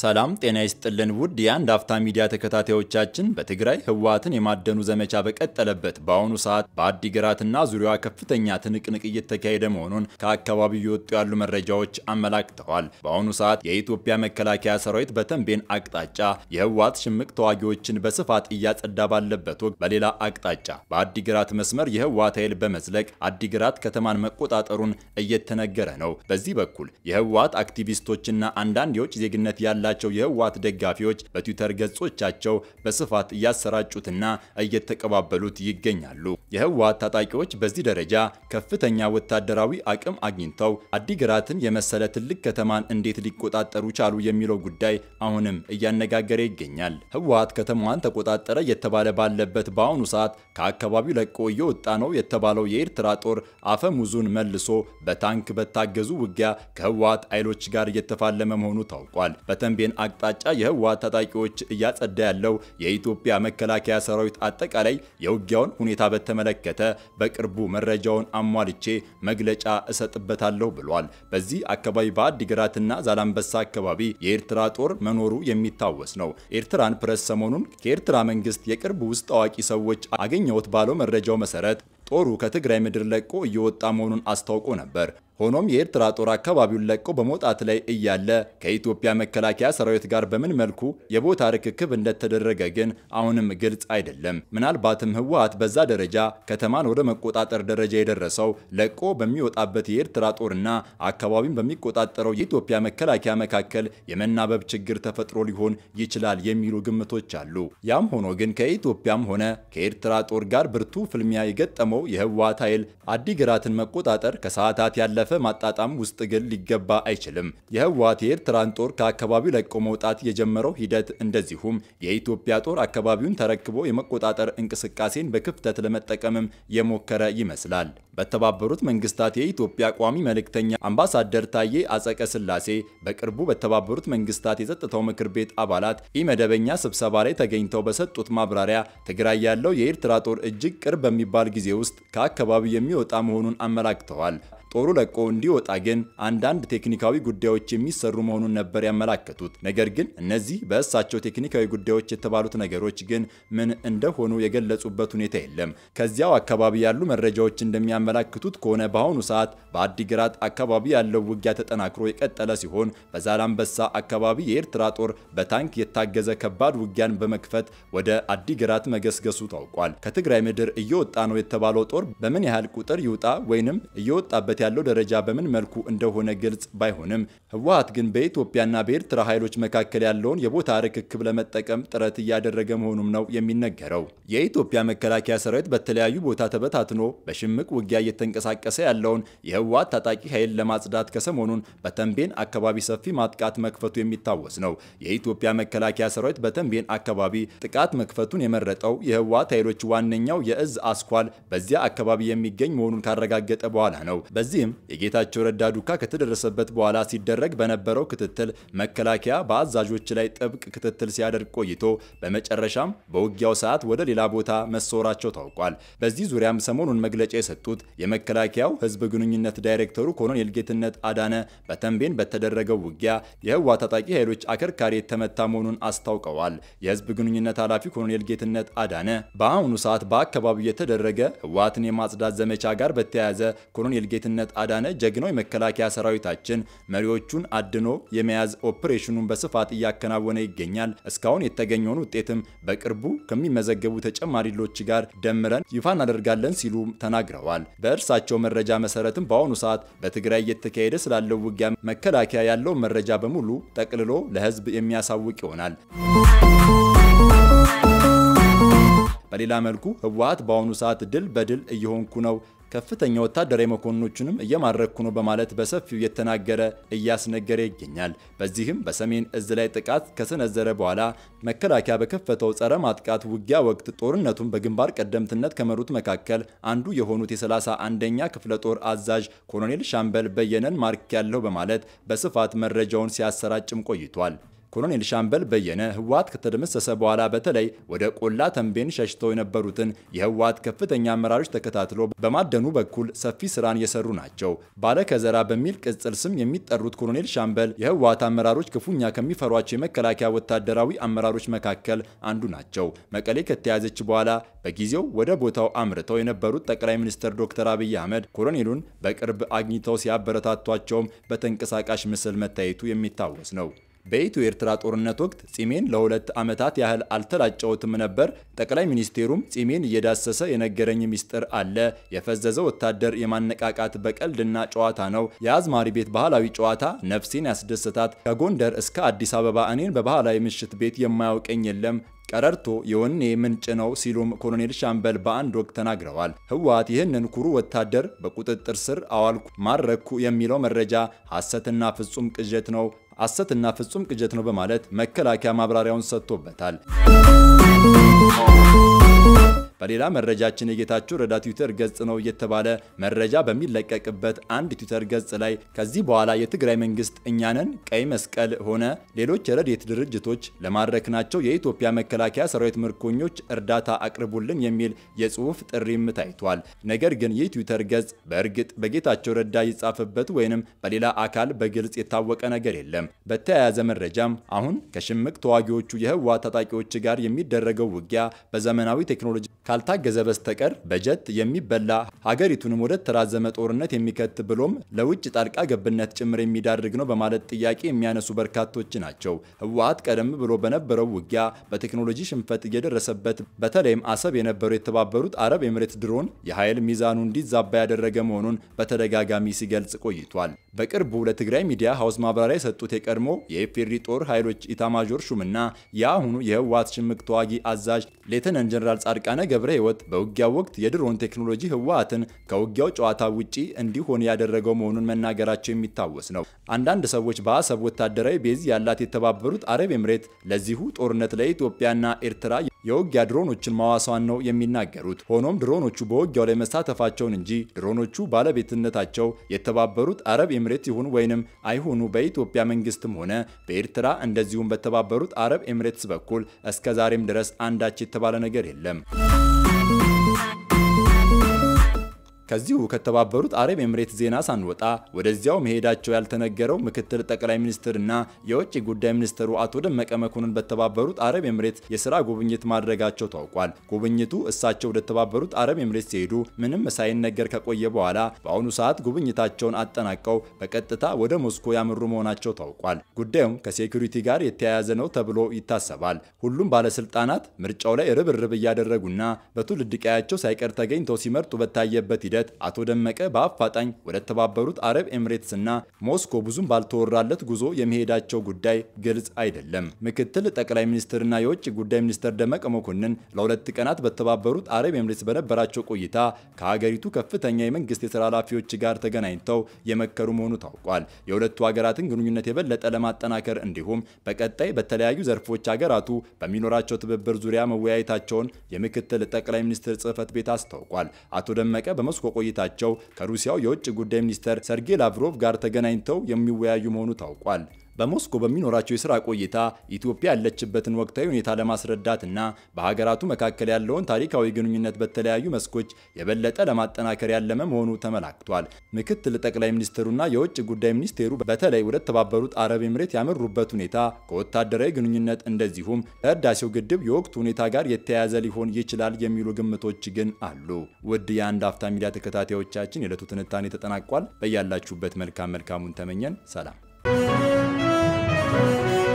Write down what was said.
ሰላም ጤና ይስጥልን ውድ የአንድ አፍታ ሚዲያ ተከታታዮቻችን፣ በትግራይ ህወሓትን የማደኑ ዘመቻ በቀጠለበት በአሁኑ ሰዓት በአዲግራትና ዙሪያዋ ከፍተኛ ትንቅንቅ እየተካሄደ መሆኑን ከአካባቢው የወጡ ያሉ መረጃዎች አመላክተዋል። በአሁኑ ሰዓት የኢትዮጵያ መከላከያ ሰራዊት በተንቤን አቅጣጫ የህወሓት ሽምቅ ተዋጊዎችን በስፋት እያጸዳ ባለበት ወቅት በሌላ አቅጣጫ በአዲግራት መስመር የህወሓት ኃይል በመዝለቅ አዲግራት ከተማን መቆጣጠሩን እየተነገረ ነው። በዚህ በኩል የህወሓት አክቲቪስቶችና አንዳንድ የውጭ ዜግነት ያለ ያላቸው የህወሓት ደጋፊዎች በትዊተር ገጾቻቸው በስፋት እያሰራጩትና እየተቀባበሉት ይገኛሉ። የህወሓት ታጣቂዎች በዚህ ደረጃ ከፍተኛ ወታደራዊ አቅም አግኝተው አዲግራትን የመሰለ ትልቅ ከተማን እንዴት ሊቆጣጠሩ ቻሉ የሚለው ጉዳይ አሁንም እያነጋገረ ይገኛል። ህወሓት ከተማዋን ተቆጣጠረ የተባለ ባለበት በአሁኑ ሰዓት ከአካባቢው ለቆ እየወጣ ነው የተባለው የኤርትራ ጦር አፈሙዙን መልሶ በታንክ በታገዙ ውጊያ ከህወሓት ኃይሎች ጋር እየተፋለመ መሆኑ ታውቋል። የደንቤን አቅጣጫ የህወሓት ታጣቂዎች እያጸዳ ያለው የኢትዮጵያ መከላከያ ሰራዊት አጠቃላይ የውጊያውን ሁኔታ በተመለከተ በቅርቡ መረጃውን አሟልቼ መግለጫ እሰጥበታለሁ ብሏል። በዚህ አካባቢ በአዲግራትና ዛላንበሳ አካባቢ የኤርትራ ጦር መኖሩ የሚታወስ ነው። ኤርትራን ፕረስ ሰሞኑን ከኤርትራ መንግስት የቅርብ ውስጥ ታዋቂ ሰዎች አገኘሁት ባለው መረጃው መሰረት ጦሩ ከትግራይ ምድር ለቆ እየወጣ መሆኑን አስታውቆ ነበር። ሆኖም የኤርትራ ጦር አካባቢውን ለቆ በመውጣት ላይ እያለ ከኢትዮጵያ መከላከያ ሰራዊት ጋር በምን መልኩ የቦታ ርክክብ እንደተደረገ ግን አሁንም ግልጽ አይደለም። ምናልባትም ህወሀት በዛ ደረጃ ከተማን ወደ መቆጣጠር ደረጃ የደረሰው ለቆ በሚወጣበት የኤርትራ ጦርና አካባቢን በሚቆጣጠረው የኢትዮጵያ መከላከያ መካከል የመናበብ ችግር ተፈጥሮ ሊሆን ይችላል የሚሉ ግምቶች አሉ። ያም ሆኖ ግን ከኢትዮጵያም ሆነ ከኤርትራ ጦር ጋር ብርቱ ፍልሚያ የገጠመው ደግሞ የህወሓት ኃይል አዲግራትን መቆጣጠር ከሰዓታት ያለፈ ማጣጣም ውስጥ ግን ሊገባ አይችልም። የህወሓት የኤርትራን ጦር ከአካባቢው ለቆ መውጣት የጀመረው ሂደት እንደዚሁም የኢትዮጵያ ጦር አካባቢውን ተረክቦ የመቆጣጠር እንቅስቃሴን በክፍተት ለመጠቀምም የሞከረ ይመስላል። በተባበሩት መንግስታት የኢትዮጵያ ቋሚ መልእክተኛ አምባሳደር ታዬ አጸቀ ስላሴ በቅርቡ በተባበሩት መንግስታት የጸጥታው ምክር ቤት አባላት ኢመደበኛ ስብሰባ ላይ ተገኝተው በሰጡት ማብራሪያ ትግራይ ያለው የኤርትራ ጦር እጅግ ቅርብ በሚባል ጊዜ ውስጥ ከአካባቢው የሚወጣ መሆኑን አመላክተዋል። ጦሩ ለቆ እንዲወጣ ግን አንዳንድ ቴክኒካዊ ጉዳዮች የሚሰሩ መሆኑን ነበር ያመላከቱት። ነገር ግን እነዚህ በእሳቸው ቴክኒካዊ ጉዳዮች የተባሉት ነገሮች ግን ምን እንደሆኑ የገለጹበት ሁኔታ የለም። ከዚያው አካባቢ ያሉ መረጃዎች እንደሚያመላክቱት ከሆነ በአሁኑ ሰዓት በአዲግራት አካባቢ ያለው ውጊያ ተጠናክሮ የቀጠለ ሲሆን በዛላምበሳ አካባቢ የኤርትራ ጦር በታንክ የታገዘ ከባድ ውጊያን በመክፈት ወደ አዲግራት መገስገሱ ታውቋል። ከትግራይ ምድር እየወጣ ነው የተባለው ጦር በምን ያህል ቁጥር ይውጣ ወይንም እየወጣበት ያለው ደረጃ በምን መልኩ እንደሆነ ግልጽ ባይሆንም ህወሀት ግን በኢትዮጵያና በኤርትራ ኃይሎች መካከል ያለውን የቦታ ርክክብ ለመጠቀም ጥረት እያደረገ መሆኑም ነው የሚነገረው። የኢትዮጵያ መከላከያ ሰራዊት በተለያዩ ቦታ ተበታትኖ በሽምቅ ውጊያ እየተንቀሳቀሰ ያለውን የህወሀት ታጣቂ ኃይል ለማጽዳት ከሰሞኑን በተንቤን አካባቢ ሰፊ ማጥቃት መክፈቱ የሚታወስ ነው። የኢትዮጵያ መከላከያ ሰራዊት በተንቤን አካባቢ ጥቃት መክፈቱን የመረጠው የህወሀት ኃይሎች ዋነኛው የእዝ አስኳል በዚያ አካባቢ የሚገኝ መሆኑን ካረጋገጠ በኋላ ነው። በዚህ በዚህም የጌታቸው ረዳ ዱካ ከተደረሰበት በኋላ ሲደረግ በነበረው ክትትል መከላከያ በአዛዦች ላይ ጥብቅ ክትትል ሲያደርግ ቆይቶ በመጨረሻም በውጊያው ሰዓት ወደ ሌላ ቦታ መሰወራቸው ታውቋል። በዚህ ዙሪያም ሰሞኑን መግለጫ የሰጡት የመከላከያው ህዝብ ግንኙነት ዳይሬክተሩ ኮሎኔል ጌትነት አዳነ በተንቤን በተደረገው ውጊያ የህዋ ታጣቂ ኃይሎች አከርካሪ የተመታ መሆኑን አስታውቀዋል። የህዝብ ግንኙነት ኃላፊ ኮሎኔል ጌትነት አዳነ በአሁኑ ሰዓት በአካባቢው የተደረገ ህዋትን የማጽዳት ዘመቻ ጋር በተያያዘ ኮሎኔል ጌትነት ጌትነት አዳነ ጀግናው የመከላከያ ሰራዊታችን መሪዎቹን አድኖ የመያዝ ኦፕሬሽኑን በስፋት እያከናወነ ይገኛል። እስካሁን የተገኘውን ውጤትም በቅርቡ ከሚመዘገቡ ተጨማሪ ድሎች ጋር ደምረን ይፋ እናደርጋለን ሲሉ ተናግረዋል። በእርሳቸው መረጃ መሰረትም በአሁኑ ሰዓት በትግራይ እየተካሄደ ስላለው ውጊያ መከላከያ ያለው መረጃ በሙሉ ጠቅልሎ ለህዝብ የሚያሳውቅ ይሆናል። በሌላ መልኩ ህወሀት በአሁኑ ሰዓት ድል በድል እየሆንኩ ነው ከፍተኛ ወታደራዊ መኮንኖችንም እየማረኩ ነው በማለት በሰፊው የተናገረ እያስነገረ ይገኛል። በዚህም በሰሜን እዝ ላይ ጥቃት ከሰነዘረ በኋላ መከላከያ በከፈተው ጸረ ማጥቃት ውጊያ ወቅት ጦርነቱን በግንባር ቀደምትነት ከመሩት መካከል አንዱ የሆኑት የ31ኛ ክፍለ ጦር አዛዥ ኮሎኔል ሻምበል በየነን ማርክ ያለው በማለት በስፋት መረጃውን ሲያሰራጭም ቆይቷል። ኮሎኔል ሻምበል በየነ ህወሓት ከተደመሰሰ በኋላ በተለይ ወደ ቆላ ተንቤን ሸሽተው የነበሩትን የህወሓት ከፍተኛ አመራሮች ተከታትሎ በማደኑ በኩል ሰፊ ስራን የሰሩ ናቸው። ባለ ከዘራ በሚል ቅጽል ስም የሚጠሩት ኮሎኔል ሻምበል የህወሓት አመራሮች ክፉኛ ከሚፈሯቸው የመከላከያ ወታደራዊ አመራሮች መካከል አንዱ ናቸው። መቀሌ ከተያዘች በኋላ በጊዜው ወደ ቦታው አምርተው የነበሩት ጠቅላይ ሚኒስትር ዶክተር አብይ አህመድ ኮሎኔሉን በቅርብ አግኝተው ሲያበረታቷቸውም በተንቀሳቃሽ ምስል መታየቱ የሚታወስ ነው። በኢትዮ ኤርትራ ጦርነት ወቅት ጺሜን ለሁለት ዓመታት ያህል አልተላጨሁትም ነበር። ጠቅላይ ሚኒስቴሩም ጺሜን እየዳሰሰ የነገረኝ ሚስጥር አለ። የፈዘዘ ወታደር የማነቃቃት በቀልድና ጨዋታ ነው። የአዝማሪ ቤት ባህላዊ ጨዋታ ነፍሴን ያስደስታት። ከጎንደር እስከ አዲስ አበባ እኔን በባህላዊ ምሽት ቤት የማያውቀኝ የለም። ቀረርቶ የወኔ ምንጭ ነው ሲሉም ኮሎኔል ሻምበል በአንድ ወቅት ተናግረዋል። ህወሓት ይህንን ኩሩ ወታደር በቁጥጥር ስር አዋልኩ፣ ማረኩ የሚለው መረጃ ሐሰትና ፍጹም ቅዠት ነው። ሐሰትና ፍጹም ቅጀት ነው በማለት መከላከያ ማብራሪያውን ሰጥቶበታል። በሌላ መረጃችን የጌታቸው ረዳ ትዊተር ገጽ ነው እየተባለ መረጃ በሚለቀቅበት አንድ ትዊተር ገጽ ላይ ከዚህ በኋላ የትግራይ መንግስት እኛንን ቀይ መስቀል ሆነ ሌሎች የረድኤት ድርጅቶች ለማድረክናቸው የኢትዮጵያ መከላከያ ሰራዊት ምርኮኞች እርዳታ አቅርቡልን የሚል የጽሁፍ ጥሪም ታይቷል። ነገር ግን ይህ ትዊተር ገጽ በእርግጥ በጌታቸው ረዳ ይጻፍበት ወይንም በሌላ አካል በግልጽ የታወቀ ነገር የለም። በተያያዘ መረጃም አሁን ከሽምቅ ተዋጊዎቹ የህወሓት ታጣቂዎች ጋር የሚደረገው ውጊያ በዘመናዊ ቴክኖሎጂ ካልታገዘ በስተቀር በጀት የሚበላ ሀገሪቱንም ወደ ተራዘመ ጦርነት የሚከት ብሎም ለውጭ ጣልቃ ገብነት ጭምር የሚዳርግ ነው በማለት ጥያቄ የሚያነሱ በርካቶች ናቸው። ህወሀት ቀደም ብሎ በነበረው ውጊያ በቴክኖሎጂ ሽንፈት እየደረሰበት በተለይም አሰብ የነበረው የተባበሩት አረብ ኤምሬት ድሮን የኃይል ሚዛኑ እንዲዛባ ያደረገ መሆኑን በተደጋጋሚ ሲገልጽ ቆይቷል። በቅርቡ ለትግራይ ሚዲያ ሀውስ ማብራሪያ የሰጡት የቀድሞ የኢፌሪ ጦር ኃይሎች ኢታማዦር ሹምና የአሁኑ የህወሀት ሽምቅ ተዋጊ አዛዥ ሌተናንት ጀነራል ጻድቃነ ገብረ ህይወት በውጊያው ወቅት የድሮን ቴክኖሎጂ ህወሓትን ከውጊያው ጨዋታ ውጪ እንዲሆን ያደረገው መሆኑን መናገራቸው የሚታወስ ነው። አንዳንድ ሰዎች በአሰብ ወታደራዊ ቤዝ ያላት የተባበሩት አረብ ኤምሬት ለዚሁ ጦርነት ለኢትዮጵያና ኤርትራ የውጊያ ድሮኖችን ማዋሰዋን ነው የሚናገሩት። ሆኖም ድሮኖቹ በውጊያው ላይ መሳተፋቸውን እንጂ ድሮኖቹ ባለቤትነታቸው የተባበሩት አረብ ኤምሬት ይሁን ወይንም አይሁኑ በኢትዮጵያ መንግስትም ሆነ በኤርትራ እንደዚሁም በተባበሩት አረብ ኤምሬትስ በኩል እስከ ዛሬም ድረስ አንዳች የተባለ ነገር የለም። ከዚሁ ከተባበሩት አረብ ኤምሬት ዜና ሳንወጣ ወደዚያው መሄዳቸው ያልተነገረው ምክትል ጠቅላይ ሚኒስትርና የውጭ ጉዳይ ሚኒስትሩ አቶ ደመቀ መኮንን በተባበሩት አረብ ኤምሬት የስራ ጉብኝት ማድረጋቸው ታውቋል። ጉብኝቱ እሳቸው ወደ ተባበሩት አረብ ኤምሬት ሲሄዱ ምንም ሳይነገር ከቆየ በኋላ በአሁኑ ሰዓት ጉብኝታቸውን አጠናቀው በቀጥታ ወደ ሞስኮ ያመሩ መሆናቸው ታውቋል። ጉዳዩም ከሴኩሪቲ ጋር የተያያዘ ነው ተብሎ ይታሰባል። ሁሉም ባለስልጣናት ምርጫው ላይ ርብርብ እያደረጉና በትውልድ ቀያቸው ሳይቀር ተገኝተው ሲመርጡ በታየበት ሂደት ሂደት አቶ ደመቀ በአፋጣኝ ወደ ተባበሩት አረብ ኤምሬትስና ሞስኮ ብዙም ባልተወራለት ጉዞ የመሄዳቸው ጉዳይ ግልጽ አይደለም። ምክትል ጠቅላይ ሚኒስትርና የውጭ ጉዳይ ሚኒስትር ደመቀ መኮንን ለሁለት ቀናት በተባበሩት አረብ ኤምሬትስ በነበራቸው ቆይታ ከሀገሪቱ ከፍተኛ የመንግስት የስራ ኃላፊዎች ጋር ተገናኝተው የመከሩ መሆኑ ታውቋል። የሁለቱ ሀገራትን ግንኙነት የበለጠ ለማጠናከር እንዲሁም በቀጣይ በተለያዩ ዘርፎች ሀገራቱ በሚኖራቸው ትብብር ዙሪያ መወያየታቸውን የምክትል ጠቅላይ ሚኒስትር ጽህፈት ቤት አስታውቋል። አቶ ደመቀ በመስኮ በሞስኮ ቆይታቸው ከሩሲያው የውጭ ጉዳይ ሚኒስተር ሰርጌ ላቭሮቭ ጋር ተገናኝተው የሚወያዩ መሆኑ ታውቋል። በሞስኮ በሚኖራቸው የስራ ቆይታ ኢትዮጵያ ያለችበትን ወቅታዊ ሁኔታ ለማስረዳትና በሀገራቱ መካከል ያለውን ታሪካዊ ግንኙነት በተለያዩ መስኮች የበለጠ ለማጠናከር ያለመ መሆኑ ተመላክቷል። ምክትል ጠቅላይ ሚኒስትሩና የውጭ ጉዳይ ሚኒስቴሩ በተለይ ወደ ተባበሩት አረብ ኤምሬት ያመሩበት ሁኔታ ከወታደራዊ ግንኙነት እንደዚሁም ከህዳሴው ግድብ የወቅቱ ሁኔታ ጋር የተያያዘ ሊሆን ይችላል የሚሉ ግምቶች ግን አሉ። ውድ የአንድ አፍታ ሚዲያ ተከታታዮቻችን የዕለቱ ትንታኔ ተጠናቋል። በያላችሁበት መልካም መልካሙን ተመኘን። ሰላም Thank you.